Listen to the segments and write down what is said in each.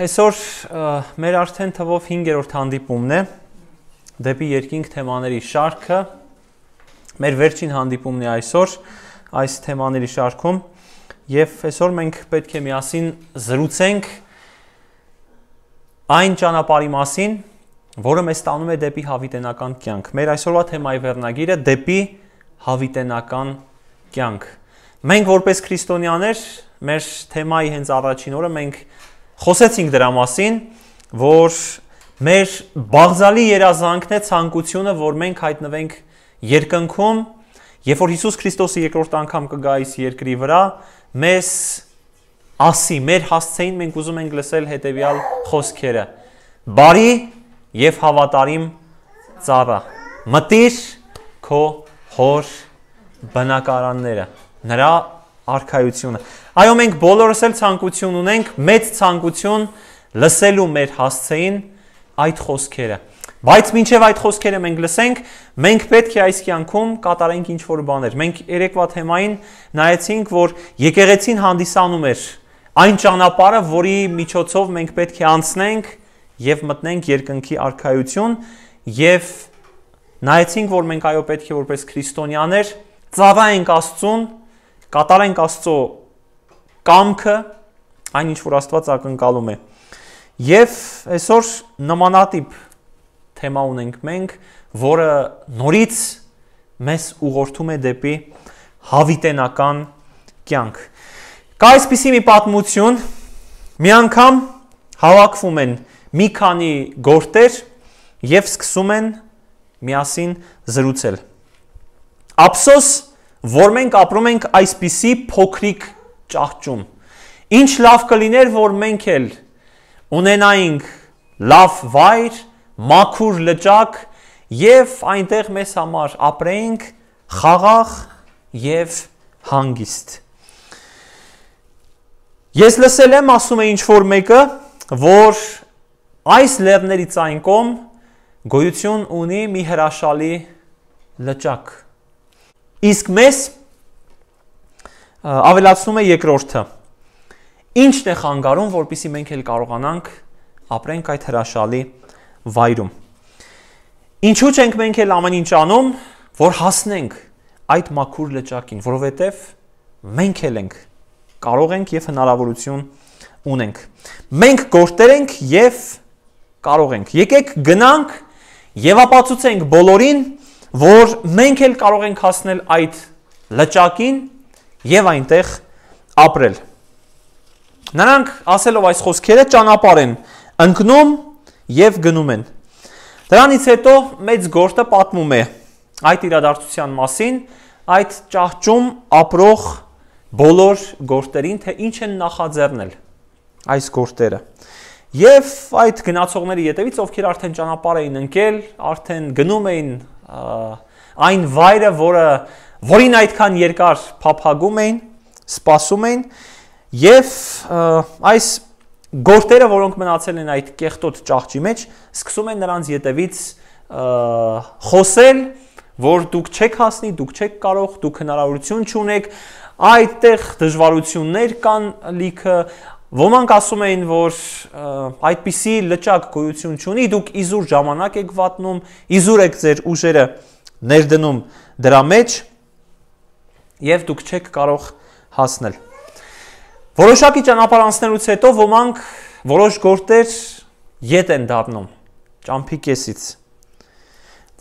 այսօր մեր արդեն թվով 5-րդ հանդիպումն է դեպի երկինք թեմաների շարքը։ Մեր վերջին հանդիպումն է այսօր այս թեմաների շարքում եւ այսօր մենք պետք է միասին զրուցենք այն ճանապարհի մասին, որը մեզ տանում է դեպի հավիտենական կյանք։ Մեր այսօրվա թեմայի վերնագիրը դեպի հավիտենական կյանք։ Մենք որպես քրիստոնյաներ մեր թեմայի հենց առաջին օրը մենք Խոսեցինք դրա մասին, որ մեր բաղձալի երազանքն է ցանկությունը, որ մենք հայտնվենք երկնքում, երբ որ Հիսուս Քրիստոսը երկրորդ անգամ կգա այս երկրի վրա, մեզ ասի, մեր հասցեին մենք ուզում ենք լսել հետեւյալ խոսքերը. Բարի եւ հավատարիմ ծառա, մտիր քո հոր բնակարանները, նրա արքայությունը։ Այո, մենք բոլորս էլ ցանկություն ունենք, մեծ ցանկություն լսելու մեր հասցեին այդ խոսքերը։ Բայց մինչև այդ խոսքերը մենք լսենք, մենք պետք է այս կյանքում կատարենք ինչ որ բաներ։ Մենք երեկվա թեմային նայեցինք, որ եկեղեցին հանդիսանում էր այն ճանապարհը, որի միջոցով մենք պետք է անցնենք եւ մտնենք երկնքի արքայություն եւ նայեցինք, որ մենք այո պետք է որպես քրիստոնյաներ ծառայենք Աստծուն, կատարենք Աստծո կամքը, այն ինչ որ Աստված ակնկալում է։ Եվ այսօր նմանատիպ թեմա ունենք մենք, որը նորից մեզ ուղղորդում է դեպի հավիտենական կյանք։ Կա այսպիսի մի պատմություն, մի անգամ հավաքվում են մի քանի գործեր եւ սկսում են միասին զրուցել։ Ափսոս, որ մենք ապրում ենք այսպիսի փոքրիկ ճահճում։ Ինչ լավ կլիներ, որ մենք էլ ունենայինք լավ վայր, մաքուր լճակ եւ այնտեղ մեզ համար ապրեինք խաղաղ եւ հանգիստ։ Ես լսել եմ ասում է ինչ որ մեկը, որ այս լեռների ցայն կողմ գոյություն ունի մի հրաշալի լճակ։ Իսկ մեզ ավելացնում է երկրորդը։ Ինչն է խանգարում, որpիսի մենք էլ կարողանանք ապրենք այդ հրաշալի վայրում։ Ինչու չենք մենք էլ ամեն ինչ անում, որ հասնենք այդ մաքուր լճակին, որովհետև մենք էլ ենք կարող ենք եւ հնարավորություն ունենք։ Մենք գործեր ենք եւ կարող ենք։ Եկեք գնանք եւ ապացուցենք բոլորին, որ մենք էլ կարող ենք հասնել այդ լճակին, եւ այնտեղ ապրել։ Նրանք ասելով այս խոսքերը ճանապարհ են ընկնում եւ գնում են։ Դրանից հետո մեծ գործը պատմում է այդ իրադարձության մասին, այդ ճահճում ապրող բոլոր գործերին, թե ինչ են նախաձեռնել այս գործերը։ Եվ այդ գնացողների յետևից, ովքեր արդեն ճանապարհ էին ընկել, արդեն գնում էին այն վայրը, որը որին այդքան երկար փափագում էին, սպասում էին եւ այս գործերը, որոնք մնացել են այդ կեղտոտ ճաղճի մեջ, սկսում են նրանց յետևից խոսել, որ դուք չեք հասնի, դուք չեք կարող, դուք հնարավորություն չունեք, այդտեղ դժվարություններ կան լիքը, Ոմանք ասում էին, որ այդպիսի լճակ գոյություն չունի, դուք իզուր ժամանակ եք վատնում, իզուր եք ձեր ուժերը ներդնում դրա մեջ, եւ դուք չեք կարող հասնել։ Որոշակի ճանապարհանցնելուց հետո ոմանք որոշ գործեր ետ են դառնում ճամփի կեսից։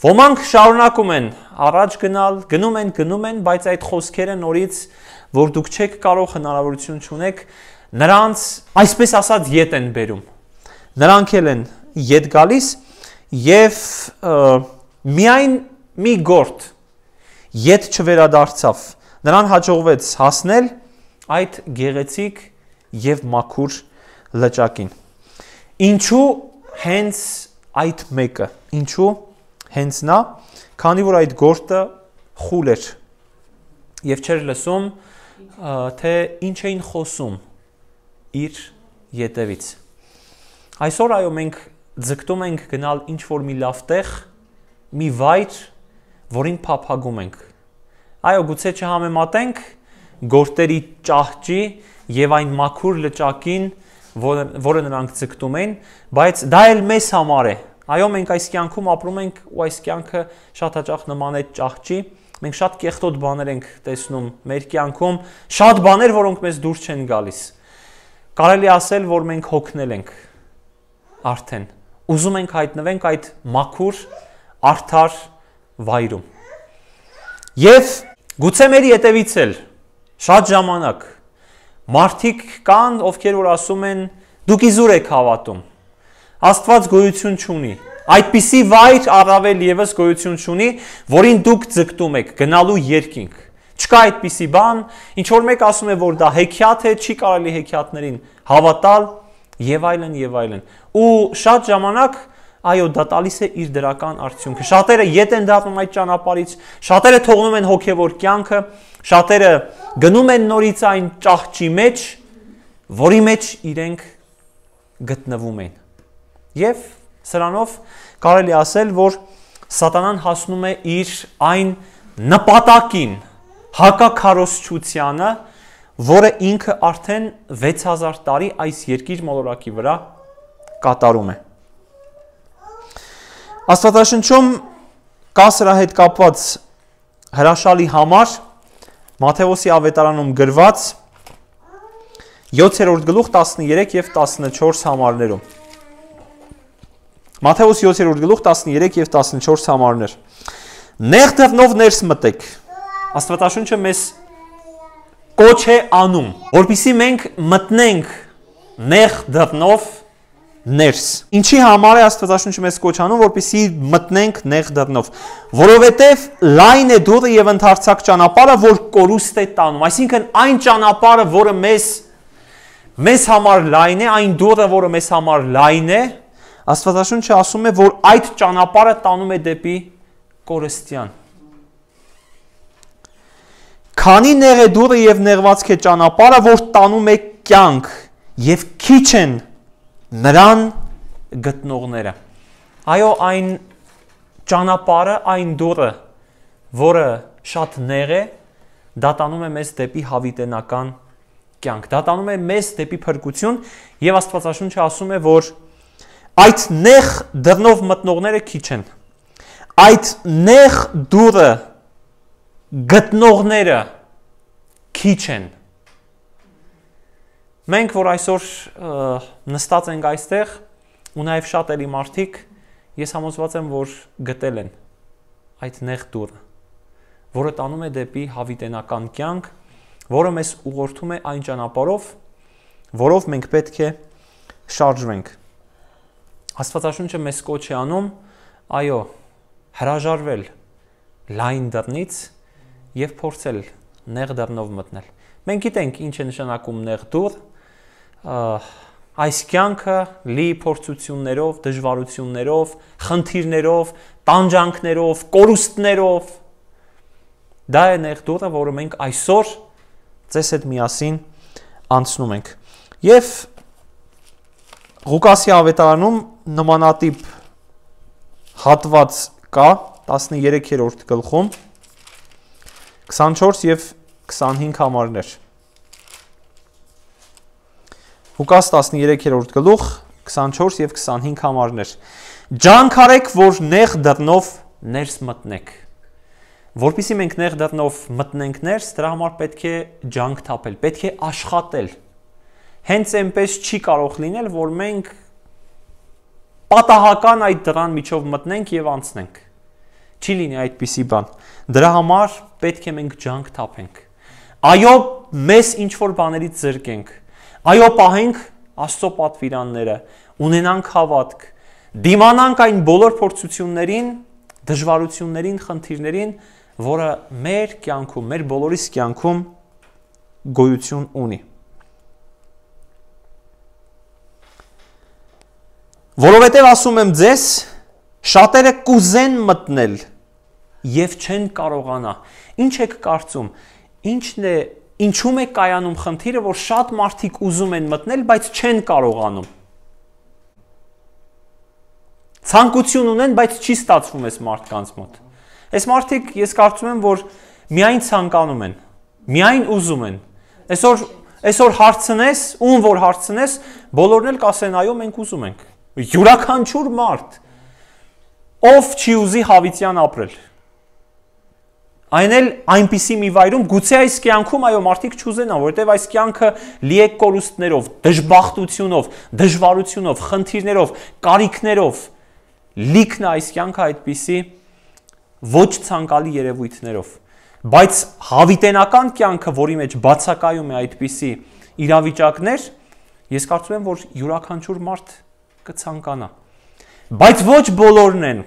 Ոմանք շարունակում են առաջ գնալ, գնում են, գնում են, բայց այդ խոսքերը նորից, որ դուք չեք կարող հնարավորություն չունեք, նրանց այսպես ասած ետ են բերում։ Նրանք էլ են ետ գալիս եւ միայն մի գործ ետ չվերադարձավ նրան հաջողվեց հասնել այդ գեղեցիկ եւ մաքուր լճակին։ Ինչու հենց այդ մեկը, ինչու հենց նա, քանի որ այդ գործը խուլ էր եւ չէր լսում թե ինչ էին խոսում իր յետևից։ Այսօր այո մենք ձգտում ենք գնալ ինչ որ մի լավ տեղ, մի վայր, որին փափագում ենք, Այո, գուցե չհամեմատենք գործերի ճահճի եւ այն մաքուր լճակին, որը որը նրանք ցկտում են, բայց դա էլ մեզ համար է։ Այո, մենք այս կյանքում ապրում ենք ու այս կյանքը շատ հաճախ նման է ճահճի։ Մենք շատ կեղտոտ բաներ ենք տեսնում մեր կյանքում, շատ բաներ, որոնք մեզ դուր չեն գալիս։ Կարելի ասել, որ մենք հոգնել ենք արդեն։ Ուզում ենք հայտնվենք այդ մաքուր, արդար վայրում։ Եվ Գուցե մեր յետևից էլ շատ ժամանակ մարդիկ կան, ովքեր որ ասում են դուք իզուր եք հավատում։ Աստված գոյություն չունի։ Այդպիսի վայր առավել եւս գոյություն չունի, որին դուք ձգտում եք գնալու երկինք։ Չկա այդպիսի բան, ինչ որ մեկ ասում է, որ դա հեքիաթ է, չի կարելի հեքիաթներին հավատալ եւ այլն եւ այլն։ Ու շատ ժամանակ այո, դա տալիս է իր դրական արդյունքը։ Շատերը ետ են դառնում այդ ճանապարից, շատերը թողնում են հոգևոր կյանքը, շատերը գնում են նորից այն ճահճի մեջ, որի մեջ իրենք գտնվում են։ Եվ սրանով կարելի ասել, որ սատանան հասնում է իր այն նպատակին, հակակարոսչությանը, որը ինքը արդեն 6000 տարի այս երկիր մոլորակի վրա կատարում է։ Աստվածաշնչում կա սրա հետ կապված հրաշալի համար Մատթեոսի ավետարանում գրված 7-րդ գլուխ 13 եւ 14 համարներում։ Մատթեոս 7-րդ գլուխ 13 եւ 14 համարներ։ Նեղ դռնով ներս մտեք։ Աստվածաշունչը մեզ կոչ է անում, որpիսի մենք մտնենք նեղ դռնով ներս։ Ինչի համար է Աստվածաշունչը մեզ կոչ անում, որպեսզի մտնենք նեղ դռնով, որովհետև լայն է դուրը եւ ընդարձակ ճանապարհը, որ կորուստ է տանում, այսինքն այն ճանապարհը, որը մեզ մեզ համար լայն է, այն դուրը, որը մեզ համար լայն է, Աստվածաշունչը ասում է, որ այդ ճանապարհը տանում է դեպի կորստյան։ Քանի նեղ է դուրը եւ նեղվածք է ճանապարհը, որ տանում է կյանք եւ քիչ են նրան գտնողները։ Այո, այն ճանապարհը, այն դուռը, որը շատ նեղ է, դատանում է մեզ դեպի հավիտենական կյանք, դատանում է մեզ դեպի փրկություն եւ Աստվածաշունչը ասում է, որ այդ նեղ դռնով մտնողները քիչ են։ Այդ նեղ դուռը գտնողները քիչ են Մենք որ այսօր նստած ենք այստեղ ու նաև շատ էլի մարդիկ, ես համոզված եմ, որ գտել են այդ նեղ դուրը, որը տանում է դեպի հավիտենական կյանք, որը մեզ ուղղորդում է այն ճանապարով, որով մենք պետք է շարժվենք։ Աստվածաշունչը մեզ կոչ է անում, այո, հրաժարվել լայն դռնից եւ փորձել նեղ դռնով մտնել։ Մենք գիտենք ինչ է նշանակում նեղ դուռ, այս կյանքը լի փորձություններով, դժվարություններով, խնդիրներով, տանջանքներով, կորուստներով դա է ներդորը, որը մենք այսօր ծես այդ միասին անցնում ենք։ Եվ Ղուկասի ավետարանում նմանատիպ հատված կա 13-րդ գլխում 24 եւ 25 համարներ։ Ղուկաս 13-րդ գլուխ 24 եւ 25 համարներ։ Ջանք արեք, որ նեղ դռնով ներս մտնեք։ Որպեսզի մենք նեղ դռնով մտնենք ներս, դրա համար պետք է ջանք թափել, պետք է աշխատել։ Հենց այնպես չի կարող լինել, որ մենք պատահական այդ դրան միջով մտնենք եւ անցնենք։ Չի լինի այդպիսի բան։ Դրա համար պետք է մենք ջանք թափենք։ Այո, մեզ ինչ որ բաներից զրկենք Այո, պահենք Աստծո պատվիրանները, ունենանք հավատք, դիմանանք այն բոլոր փորձություններին, դժվարություններին, խնդիրներին, որը մեր կյանքում, մեր բոլորիս կյանքում գոյություն ունի։ Որովհետև ասում եմ ձեզ, շատերը կուզեն մտնել եւ չեն կարողանա։ Ինչ եք կարծում։ Ինչն է ինչում է կայանում խնդիրը, որ շատ մարդիկ ուզում են մտնել, բայց չեն կարողանում։ Ցանկություն ունեն, բայց չի ստացվում այս մարդկանց մոտ։ Այս մարդիկ ես կարծում եմ, որ միայն ցանկանում են, միայն ուզում են։ Այսօր այսօր հարցնես, ում որ հարցնես, բոլորն էլ կասեն, այո, մենք ուզում ենք։ Յուրաքանչյուր մարդ ով չի ուզի հավիտյան ապրել Այն էլ այնպիսի մի վայրում, գուցե այս կյանքում այո մարդիկ չուզենան, որովհետև այս կյանքը լի է կորուստներով, դժբախտությունով, դժվարությունով, խնդիրներով, կարիքներով։ Լիքն է այս կյանքը այդպիսի ոչ ցանկալի երևույթներով։ Բայց հավիտենական կյանքը, որի մեջ բացակայում է այդպիսի իրավիճակներ, ես կարծում եմ, որ յուրաքանչյուր մարդ կցանկանա։ Բայց ոչ բոլորն են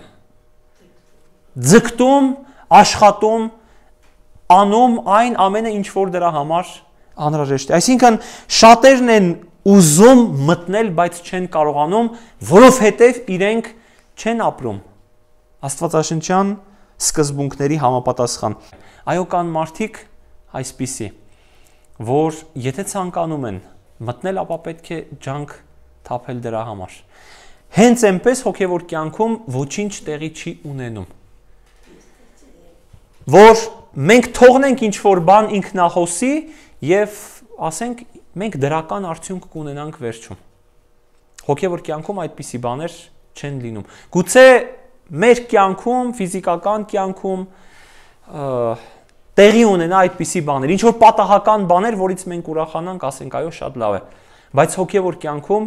ձգտում աշխատում, անում այն ամենը, ինչ որ դրա համար անհրաժեշտ է։ Այսինքն շատերն են ուզում մտնել, բայց չեն կարողանում, որովհետև իրենք չեն ապրում Աստվածաշնչյան սկզբունքների համապատասխան։ Այո, կան մարդիկ այսպիսի, որ եթե ցանկանում են մտնել, ապա պետք է ջանք թափել դրա համար։ Հենց այնպես հոգևոր կյանքում ոչինչ տեղի չի ունենում որ մենք թողնենք ինչ որ բան ինքնահոսի եւ ասենք մենք դրական արդյունք կունենանք վերջում։ Հոգևոր կյանքում այդպիսի բաներ չեն լինում։ Գուցե մեր կյանքում, ֆիզիկական կյանքում տեղի ունենա այդպիսի բաներ, ինչ որ պատահական բաներ, որից մենք ուրախանանք, ասենք այո, շատ լավ է։ Բայց հոգևոր կյանքում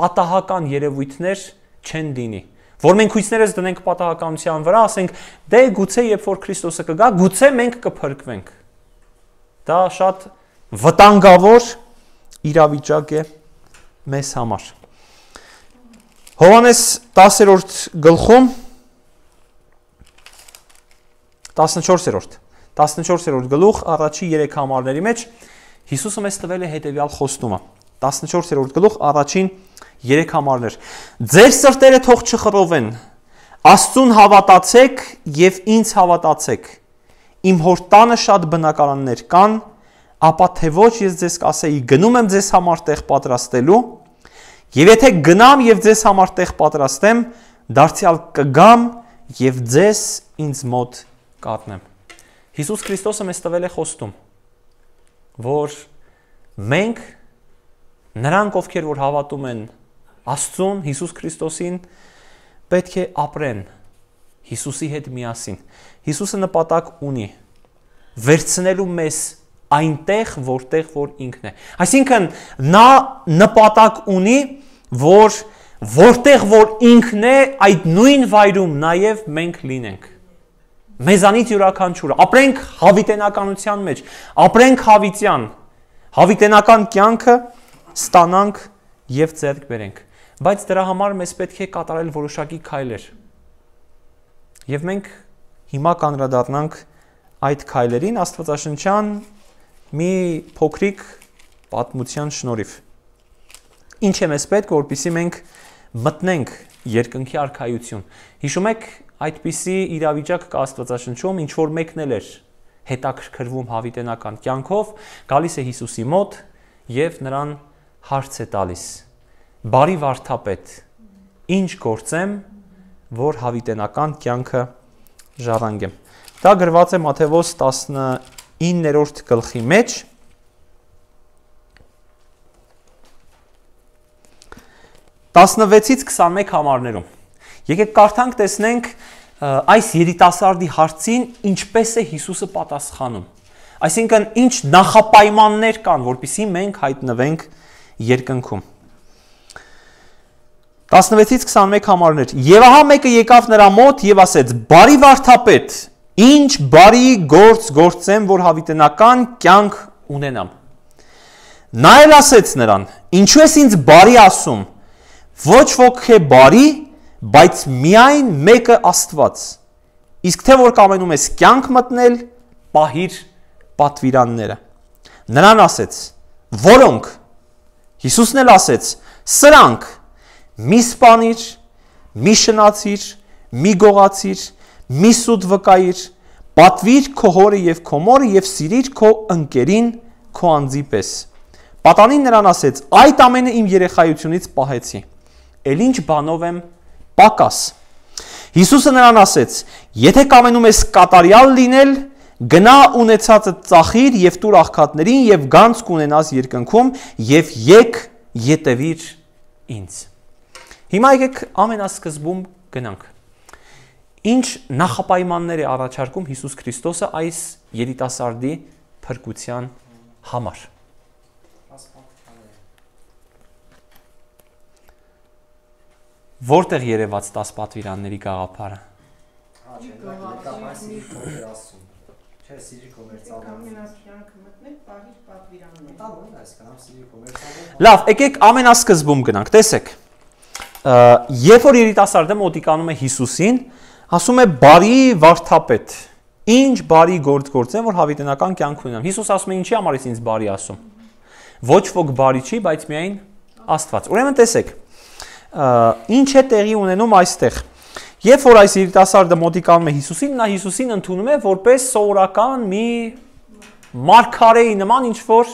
պատահական երևույթներ չեն լինի որ մենք հույսներս դնենք պատահականության վրա, ասենք, դե գուցե երբ որ Քրիստոսը կգա, գուցե մենք կփրկվենք։ Դա շատ վտանգավոր իրավիճակ է մեզ համար։ Հովանես 10-րդ գլխում 14-րդ 14-րդ գլուխ առաջի 3 համարների մեջ Հիսուսը մեզ տվել է հետևյալ խոստումը 14-րդ գլուխ առաջին 3 Երեք համարներ։ Ձեր սրտերը թող չխռովեն։ Աստծուն հավատացեք եւ ինձ հավատացեք։ Իմ հոր տանը շատ բնակարաններ կան, ապա թե ոչ ես ձեզ կասեի, գնում եմ ձեզ համար տեղ պատրաստելու։ Եվ եթե գնամ եւ ձեզ համար տեղ պատրաստեմ, դարձյալ կգամ եւ ձեզ ինձ մոտ կատնեմ։ Հիսուս Քրիստոսը մեզ տվել է խոստում, որ մենք Նրանք, ովքեր որ հավատում են Աստծուն, Հիսուս Քրիստոսին, պետք է ապրեն Հիսուսի հետ միասին։ Հիսուսը նպատակ ունի վերցնելու մեզ այնտեղ, որտեղ որ ինքն է։ Այսինքն նա նպատակ ունի, որ որտեղ որ ինքն է, այդ նույն վայրում նաև մենք լինենք մեզանից յուրաքանչյուրը ապրենք հավիտենականության մեջ, ապրենք հավիտյան։ Հավիտենական կյանքը ստանանք եւ ձեռք բերենք։ Բայց դրա համար մեզ պետք է կատարել որոշակի քայլեր։ Եվ մենք հիմա կանրադառնանք այդ քայլերին Աստվածաշնչյան մի փոքրիկ պատմության շնորհիվ։ Ինչ է մեզ պետք, որpիսի մենք մտնենք երկնքի արքայություն։ Հիշում եք, այդպիսի իրավիճակ կա Աստվածաշնչում, ինչ որ մեկն էլ էր հետաքրքրվում հավիտենական կյանքով, գալիս է Հիսուսի մոտ եւ նրան հարց է տալիս. Բարի Վարդապետ, ինչ գործեմ, որ հավիտենական կյանքը ժառանգեմ։ Դա գրված է Մատթեոս 19-րդ գլխի մեջ։ Տասնվեցից 21 համարներում։ Եկեք կարդանք, տեսնենք այս երիտասարդի հարցին ինչպես է Հիսուսը պատասխանում։ Այսինքն ինչ նախապայմաններ կան, որpիսի մենք հայտնվենք երկնքում 16-ից 21 համարներ եւ ահա մեկը եկավ նրա մոտ եւ ասեց բարի վարդապետ ինչ բարի գործ գործեմ որ հավիտենական կյանք ունենամ նա էլ ասեց նրան ինչու ես ինձ բարի ասում ոչ ոք է բարի բայց միայն մեկը աստված իսկ թե որ կամենում ես կյանք մտնել պահիր պատվիրանները նրան ասեց որոնք Հիսուսն էլ ասեց. սրանք մի սպանիր, մի շնացիր, մի գողացիր, մի սուտ վկայիր, պատվիր քո հորը եւ քո մորը եւ սիրիր քո ընկերին քո անձի պես։ Պատանին նրան ասեց. այդ ամենը իմ երեխայությունից պահեցի։ Էլ ինչ բանով եմ պակաս։ Հիսուսը նրան ասեց. եթե կամենում ես կատարյալ լինել, Գնա ունեցածը ծախիր եւ տուր աղքատներին եւ գանց կունենաս երկնքում եւ եկ ետևիր ինձ։ Հիմա եկեք ամենասկզբում գնանք։ Ինչ նախապայմաններ է առաջարկում Հիսուս Քրիստոսը այս երիտասարդի փրկության համար։ Որտեղ երևաց 10 պատվիրանների գաղափարը։ Ա, չեմ դու ասում։ Չէ, Սիրի կոմերցիալով։ Կամենացյանքը մտնել պահիր պատվիրաններ։ Տալու է, այսքան Սիրի կոմերցիալով։ Լավ, եկեք ամենասկզբում գնանք, տեսեք։ Երբ որ երիտասարդը մոտիկանում է Հիսուսին, ասում է՝ «Բարի վարդապետ, ինչ բարի գործ գործեմ, որ հավիտենական կյանք ունենամ»։ Հիսուս ասում է՝ «Ինչի համար ես ինձ բարի ասում»։ Ոչ ոք բարի չի, բայց միայն Աստված։ Ուրեմն տեսեք, ինչ է տեղի ունենում այստեղ։ Երբ որ այս երիտասարդը մոտիկանում է Հիսուսին, նա Հիսուսին ընդունում է որպես սովորական մի մարգարեի նման ինչ որ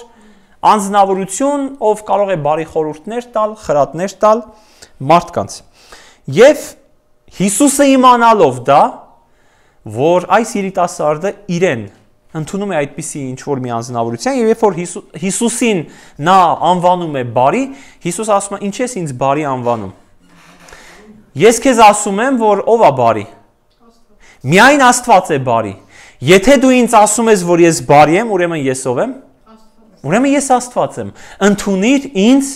անznավորություն, ով կարող է բարի խորհուրդներ տալ, խրատներ տալ մարդկանց։ Եվ Հիսուսը իմանալով դա, որ այս երիտասարդը իրեն ընդունում է այդպիսի ինչ որ մի անznավորության եւ երբ որ Հիսուսին նա անվանում է բարի, Հիսուս ասում է ինչես ինձ բարի անվանում։ Ես քեզ ասում եմ, որ ով է բարի։ Միայն Աստված է բարի։ Եթե դու ինձ ասում ես, որ ես բարի եմ, ուրեմն ես ով եմ։ Ուրեմն ես Աստված եմ։ Ընթունիր ինձ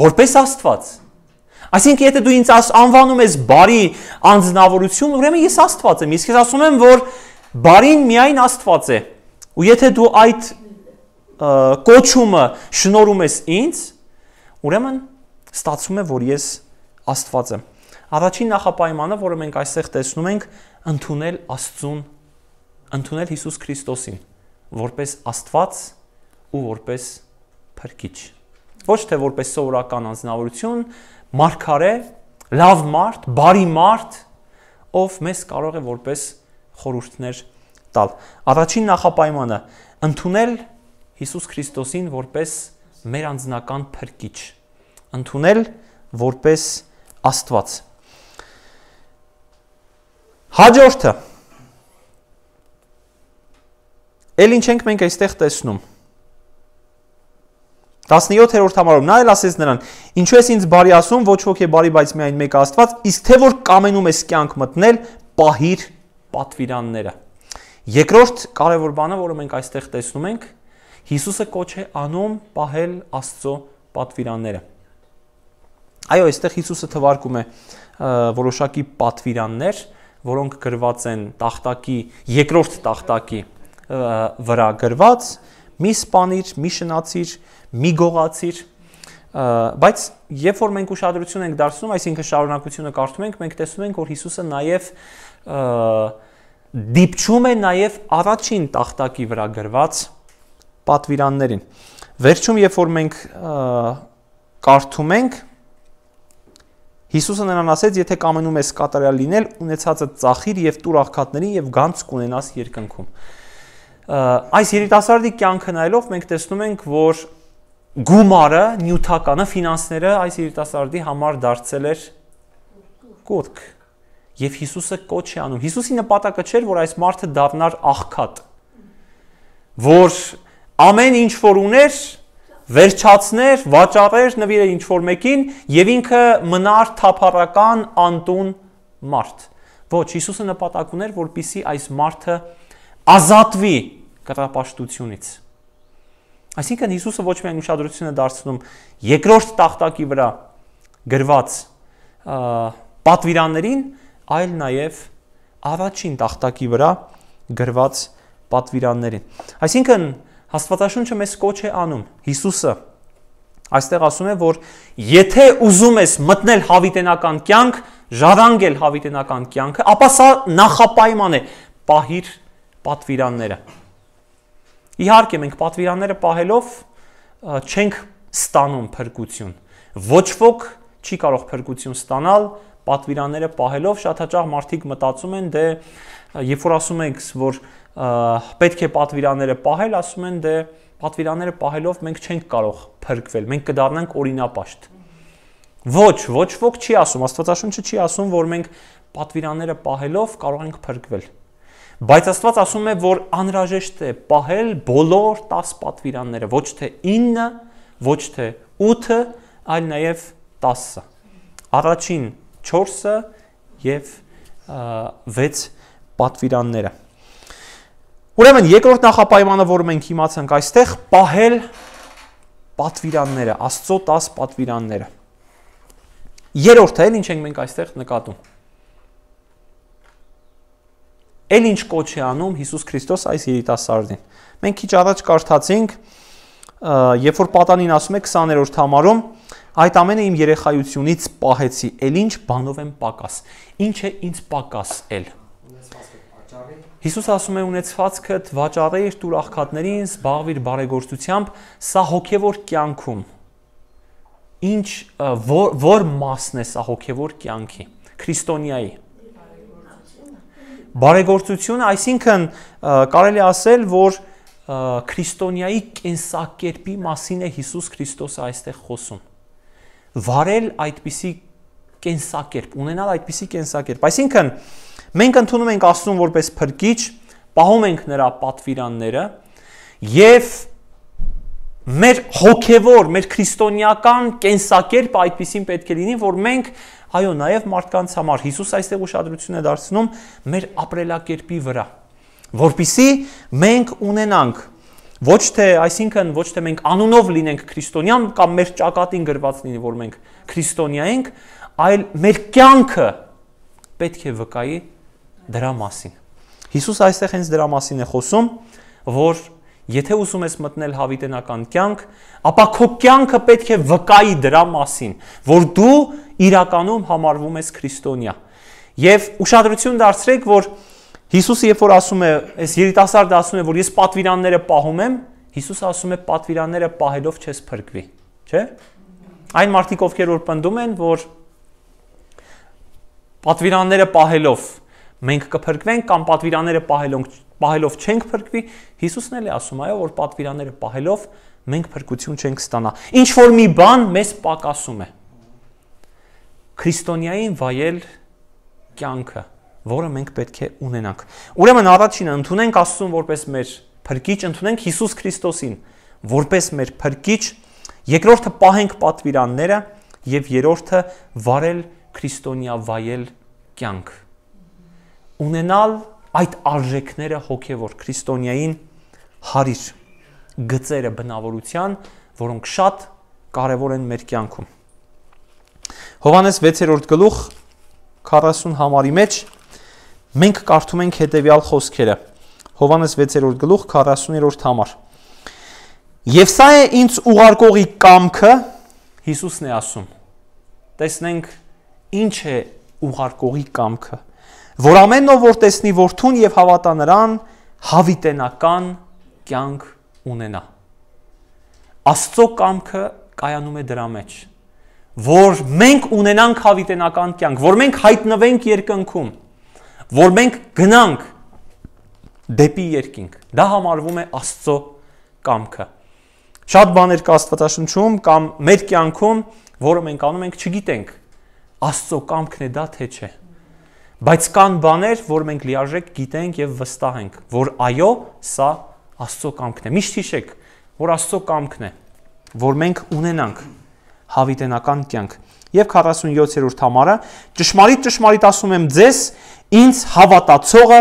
որպես Աստված։ Այսինքն, եթե դու ինձ անվանում ես բարի անձնավորություն, ուրեմն ես Աստված եմ։ Իսկ ես ասում եմ, որ բարին միայն Աստված է։ Ու եթե դու այդ կոչումը շնորում ես ինձ, ուրեմն ստացվում է, որ ես Աստվածը։ Առաջին նախապայմանը, որը մենք այստեղ տեսնում ենք, ընդունել Աստծուն, ընդունել Հիսուս Քրիստոսին որպես Աստված ու որպես Փրկիչ։ Ոչ թե որպես սովորական անznավորություն, մարգարե, լավ մարդ, բարի մարդ, ով մեզ կարող է որպես խորհուրդներ տալ։ Առաջին նախապայմանը ընդունել Հիսուս Քրիստոսին որպես մեր անձնական փրկիչ, ընդունել որպես Աստված։ Հաջորդը Էլ ինչ ենք մենք այստեղ տեսնում։ 17-րդ համարում նա էլ ասեց նրան. Ինչու ես ինձ բարի ասում, ոչ ոք է բարի, բայց միայն մեկ Աստված, իսկ թե որ կամենում ես կյանք մտնել, պահիր պատվիրանները։ Երկրորդ կարևոր բանը, որը մենք այստեղ տեսնում ենք, Հիսուսը կոչ է անում պահել Աստծո պատվիրանները։ Այո, այստեղ Հիսուսը թվարկում է որոշակի պատվիրաններ, որոնք գրված են տախտակի երկրորդ տախտակի վրա գրված՝ մի սپانիր, մի շնացիր, մի գողացիր, բայց երբ որ մենք ուշադրություն ենք դարձնում, այսինքն շարունակությունը կարդում ենք, մենք տեսնում ենք, որ Հիսուսը նաև դիպչում է նաև առաջին տախտակի վրա գրված պատվիրաններին։ Վերջում, երբ որ մենք կարդում ենք, Հիսուսը նրան ասեց. «Եթե կամենում ես կատարյալ լինել, ունեցածը ծախիր եւ տուր աղքատներին եւ ցանց կունենաս երկնքում»։ Այս երիտասարդի կյանքն այլով մենք տեսնում ենք, որ գումարը, նյութականը, ֆինանսները այս երիտասարդի համար դարձել էր կուտք։ Եվ Հիսուսը կոչ է անում։ Հիսուսի նպատակը չէր, որ այս մարդը դառնար աղքատ, որ ամեն ինչ որ ուներ վերջացներ, վաճառեր նվիրեր ինչ որ մեկին եւ ինքը մնար թափառական անտուն մարդ։ Ոչ, Հիսուսը նպատակ ուներ, որպիսի այս մարդը ազատվի կրապաշտությունից։ Այսինքն Հիսուսը ոչ միայն ուշադրություն է դարձնում երկրորդ տախտակի վրա գրված պատվիրաններին, այլ նաև առաջին տախտակի վրա գրված պատվիրաններին։ Այսինքն Աստվածաշունչը մեզ կոչ է անում։ Հիսուսը այստեղ ասում է, որ եթե ուզում ես մտնել հավիտենական կյանք, ժառանգել հավիտենական կյանքը, ապա սա նախապայման է՝ պահիր պատվիրանները։ Իհարկե, մենք պատվիրանները պահելով չենք ստանում փրկություն։ Ոչ ոք չի կարող փրկություն ստանալ պատվիրանները պահելով շատ հաճախ մարդիկ մտածում են դե երբ որ ասում ենք որ պետք է պատվիրանները պահել, ասում են դե պատվիրանները պահելով մենք չենք կարող փրկվել, մենք կդառնանք օրինապաշտ։ Ոչ, ոչ ոք չի ասում, Աստվածաշունչը չի ասում, որ մենք պատվիրանները պահելով կարող ենք փրկվել։ Բայց Աստված ասում է, որ անհրաժեշտ է պահել բոլոր 10 պատվիրանները, ոչ թե 9, ոչ թե 8, այլ նաև 10-ը։ Առաջին 4-ը եւ 6 պատվիրանները։ Ուրեմն երկրորդ նախապայմանը, որ մենք իմացանք այստեղ, պահել պատվիրանները, Աստծո 10 պատվիրանները։ Երրորդը էլ ինչ ենք մենք այստեղ նկատում։ Էլ ինչ կոչ է անում Հիսուս Քրիստոս այս երիտասարդին։ Մենք քիչ առաջ կարդացինք, երբ որ պատանին ասում է 20-րդ համարում, Այդ ամենը իմ երեխայությունից պահեցի, ել ինչ բանով եմ պակաս։ Ինչ է ինձ պակաս ել։ Հիսուսը ասում է ունեցվածքդ վաճառեիր դուր աղքատներին, զբաղվիր բարեգործությամբ, սա հոգևոր կյանքում։ Ինչ որ, որ մասն է սա հոգևոր կյանքի, քրիստոնյայի։ Բարեգործությունը, այսինքն կարելի ասել, որ քրիստոնյայի կենսակերպի մասին է Հիսուս Քրիստոսը այստեղ խոսում վարել այդպիսի կենսակերպ, ունենալ այդպիսի կենսակերպ։ Այսինքն մենք ընդունում ենք Աստծուն որպես փրկիչ, պահում ենք նրա պատվիրանները եւ մեր հոգևոր, մեր քրիստոնեական կենսակերպը այդպեսին պետք է լինի, որ մենք այո, նաև մարդկանց համար Հիսուս այստեղ ուշադրություն է դարձնում մեր ապրելակերպի վրա, որբիսի մենք ունենանք ոչ թե, այսինքն ոչ թե մենք անունով լինենք քրիստոնյան կամ մեր ճակատին գրված լինի, որ մենք քրիստոնյա ենք, այլ մեր կյանքը պետք է վկայի դրա մասին։ Հիսուս այստեղ հենց դրա մասին է խոսում, որ եթե ուզում ես մտնել հավիտենական կյանք, ապա քո կյանքը պետք է վկայի դրա մասին, որ դու իրականում համարվում ես քրիստոնյա։ Եվ ուշադրություն դարձրեք, որ Հիսուսը երբ որ ասում է, այս երիտասարդը ասում է, որ ես պատվիրանները պահում եմ, Հիսուսը ասում է պատվիրանները պահելով չես փրկվի, չէ՞։ Այն մարդիկ ովքեր որ պնդում են, որ պատվիրանները պահելով մենք կփրկվենք կամ պատվիրանները պահելով պահելով չենք փրկվի, Հիսուսն էլ է ասում, այո, որ պատվիրանները պահելով մենք փրկություն չենք ստանա։ Ինչ որ մի բան մեզ պակասում է։ Քրիստոնյային վայել կյանքը որը մենք պետք է ունենանք։ Ուրեմն առաջինը ընդունենք Աստծուն որպես մեր փրկիչ, ընդունենք Հիսուս Քրիստոսին որպես մեր փրկիչ, երկրորդը պահենք պատվիրանները եւ երրորդը վարել քրիստոնյա վայել կյանք։ Ունենալ այդ արժեքները հոգեոր քրիստոնյային հարիր գծերը բնավորության, որոնք շատ կարևոր են մեր կյանքում։ Հովանես 6-րդ գլուխ 40 համարի մեջ Մենք կարդում ենք հետևյալ խոսքերը։ Հովանես 6-րդ գլուխ 40-րդ համար։ Եվ սա է ինձ ուղարկողի կամքը, Հիսուսն է ասում։ Տեսնենք ինչ է ուղարկողի կամքը, որ ամեն ով որ տեսնի որդուն եւ հավատա նրան, հավիտենական կյանք ունենա։ Աստծո կամքը կայանում է դրա մեջ, որ մենք ունենանք հավիտենական կյանք, որ մենք հայտնվենք երկնքում որ մենք գնանք դեպի երկինք։ Դա համարվում է Աստծո կամքը։ Շատ բաներ կա Աստվածաշնչում կամ մեր կյանքում, որը մենք անում ենք, չգիտենք Աստծո կամքն է դա թե չէ։ Բայց կան բաներ, որ մենք լիարժեք գիտենք եւ վստահ ենք, որ այո, սա Աստծո կամքն է։ Միշտ հիշեք, որ Աստծո կամքն է, որ մենք ունենանք հավիտենական կյանք։ Եվ 47-րդ համարը ճշմարիտ ճշմարիտ ասում եմ ձեզ, ինձ հավատացողը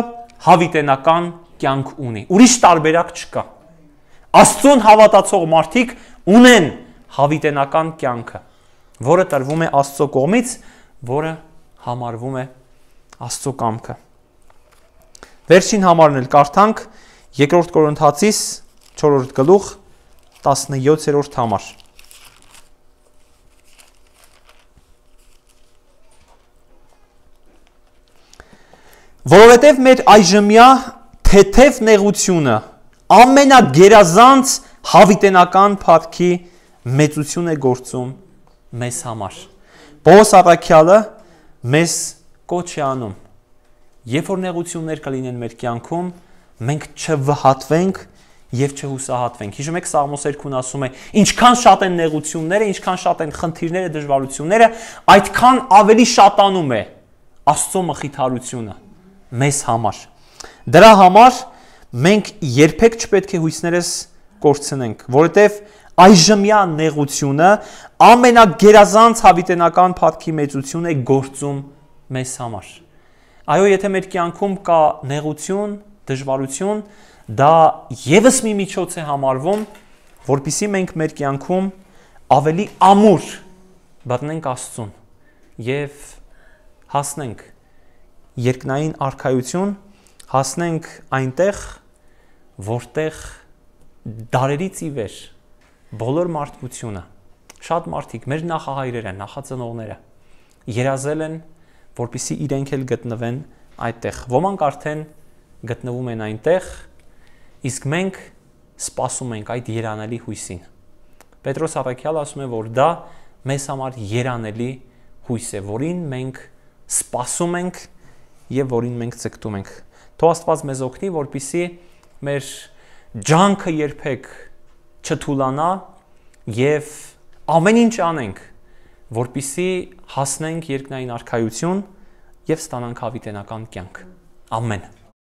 հավիտենական կյանք ունի։ Ուրիշ տարբերակ չկա։ Աստծուն հավատացող մարդիկ ունեն հավիտենական կյանքը, որը տրվում է Աստծո կողմից, որը համարվում է Աստծո կամքը։ Վերջին համարն էլ կարդանք 2-րդ Կորինթացիս 4-րդ գլուխ 17-րդ համար։ Որովհետև մեր այժմյա թեթև նեղությունը ամենագերազանց հավիտենական փառքի մեծություն է գործում մեզ համար։ Պողոս Արաքյալը մեզ կոչ է անում։ Երբ որ նեղություններ կլինեն մեր կյանքում, մենք չվհատվենք եւ չհուսահատվենք։ Հիշում եք Սաղմոս 2-ն ասում է. ինչքան շատ են նեղությունները, ինչքան շատ են խնդիրները, դժվարությունները, այդքան ավելի շատանում է Աստծո մխիթարությունը մեզ համար։ Դրա համար մենք երբեք չպետք է հույսներս կորցնենք, որովհետև այժմյա նեղությունը ամենագերազանց հավիտենական փառքի մեծություն է գործում մեզ համար։ Այո, եթե մեր կյանքում կա նեղություն, դժվարություն, դա եւս մի միջոց է համարվում, որpիսի մենք մեր կյանքում ավելի ամուր բռնենք Աստծուն եւ հասնենք երկնային արխայություն հասնենք այնտեղ, որտեղ դարերից ի վեր բոլոր մարդկությունը շատ մարդիկ մեր նախահայրերը, նախածնողները երազել են, որpիսի իրենք էլ գտնվեն այդտեղ։ Ոմանք արդեն գտնվում են այնտեղ, իսկ մենք սպասում ենք այդ երանելի հույսին։ Պետրոս Ավակյալը ասում է, որ դա մեզ համար երանելի հույս է, որին մենք սպասում ենք եւ որին մենք ցկտում ենք։ Թող Աստված մեզ օգնի, որպիսի մեր ջանքը երբեք չթուլանա եւ ամեն ինչ անենք, որպիսի հասնենք երկնային արքայություն եւ ստանանք հավիտենական կյանք։ Ամեն։ Ա